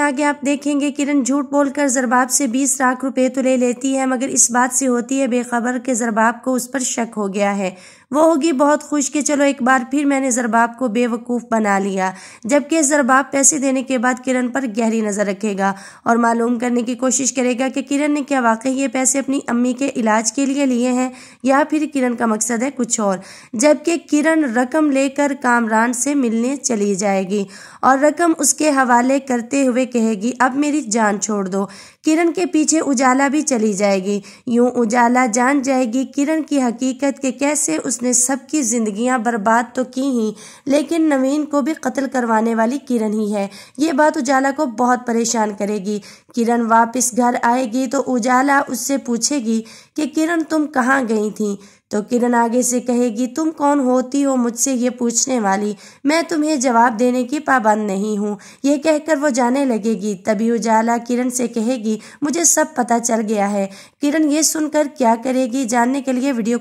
आगे आप देखेंगे किरण झूठ बोलकर जरबाब से 20 लाख रुपए तो ले लेती है मगर इस बात से होती है बेखबर के जरबाब को उस पर शक हो गया है वो होगी बहुत खुश कि चलो एक बार फिर मैंने जरबाब को बेवकूफ़ बना लिया जबकि जरबाब पैसे देने के बाद किरण पर गहरी नज़र रखेगा और मालूम करने की कोशिश करेगा कि किरण ने क्या वाकई ये पैसे अपनी अम्मी के इलाज के लिए लिए हैं या फिर किरण का मकसद है कुछ और जबकि किरण रकम लेकर कामरान से मिलने चली जाएगी और रकम उसके हवाले करते हुए कहेगी अब मेरी जान छोड़ दो किरण के पीछे उजाला भी चली जाएगी यूं उजाला जान जाएगी किरण की हकीकत के कैसे उसने उसने सबकी जिंदगियां बर्बाद तो की ही लेकिन नवीन को भी कत्ल करवाने वाली किरण ही है ये बात उजाला को बहुत परेशान करेगी किरण वापस घर आएगी तो उजाला उससे पूछेगी कि किरण तुम कहाँ गई थी तो किरण आगे से कहेगी तुम कौन होती हो मुझसे ये पूछने वाली मैं तुम्हें जवाब देने की पाबंद नहीं हूँ ये कहकर वो जाने लगेगी तभी उजाला किरण से कहेगी मुझे सब पता चल गया है किरण ये सुनकर क्या करेगी जानने के लिए वीडियो